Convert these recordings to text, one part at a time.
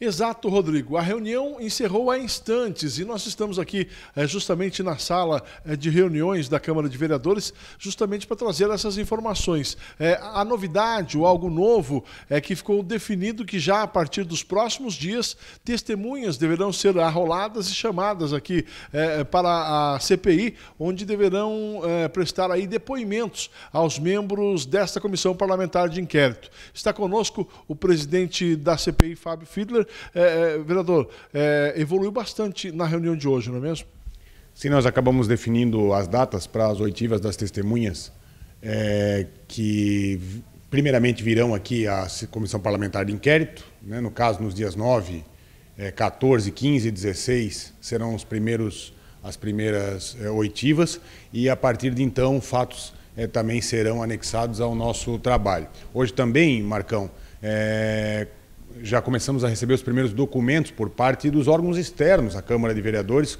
Exato, Rodrigo. A reunião encerrou há instantes e nós estamos aqui é, justamente na sala é, de reuniões da Câmara de Vereadores, justamente para trazer essas informações. É, a novidade ou algo novo é que ficou definido que já a partir dos próximos dias testemunhas deverão ser arroladas e chamadas aqui para a CPI, onde deverão prestar aí depoimentos aos membros desta comissão parlamentar de inquérito. Está conosco o presidente da CPI, Fábio Fiedler é, é, vereador, é, evoluiu bastante na reunião de hoje, não é mesmo? Sim, nós acabamos definindo as datas para as oitivas das testemunhas, é, que primeiramente virão aqui à Comissão Parlamentar de Inquérito, né, no caso, nos dias 9, 14, 15 e 16 serão os primeiros, as primeiras é, oitivas, e a partir de então, fatos é, também serão anexados ao nosso trabalho. Hoje também, Marcão, é, já começamos a receber os primeiros documentos por parte dos órgãos externos à Câmara de Vereadores,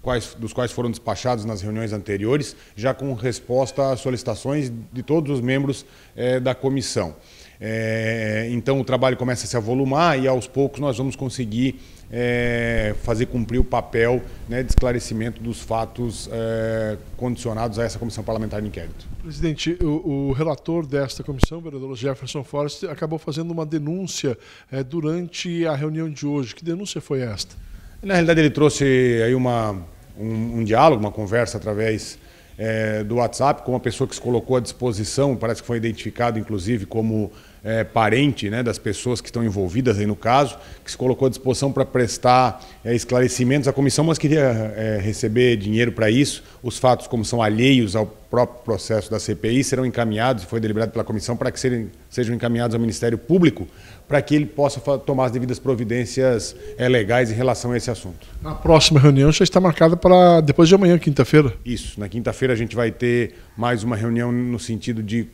quais, dos quais foram despachados nas reuniões anteriores, já com resposta às solicitações de todos os membros eh, da comissão. É, então o trabalho começa a se avolumar e aos poucos nós vamos conseguir é, fazer cumprir o papel né, de esclarecimento dos fatos é, condicionados a essa comissão parlamentar de inquérito. Presidente, o, o relator desta comissão, o vereador Jefferson Forrest, acabou fazendo uma denúncia é, durante a reunião de hoje. Que denúncia foi esta? Na realidade, ele trouxe aí uma, um, um diálogo, uma conversa através é, do WhatsApp, com uma pessoa que se colocou à disposição, parece que foi identificado inclusive como é, parente né, das pessoas que estão envolvidas aí no caso, que se colocou à disposição para prestar é, esclarecimentos à comissão, mas queria é, receber dinheiro para isso. Os fatos, como são alheios ao próprio processo da CPI serão encaminhados, foi deliberado pela comissão, para que serem, sejam encaminhados ao Ministério Público, para que ele possa tomar as devidas providências é, legais em relação a esse assunto. A próxima reunião já está marcada para depois de amanhã, quinta-feira. Isso, na quinta-feira a gente vai ter mais uma reunião no sentido de,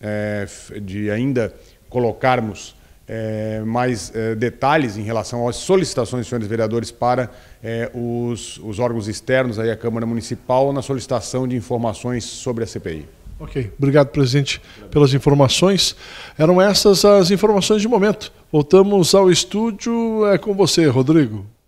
é, de ainda colocarmos é, mais é, detalhes em relação às solicitações dos senhores vereadores para é, os, os, órgãos externos, aí a Câmara Municipal, na solicitação de informações sobre a CPI. Ok, obrigado, presidente, pelas informações. Eram essas as informações de momento. Voltamos ao estúdio. É com você, Rodrigo.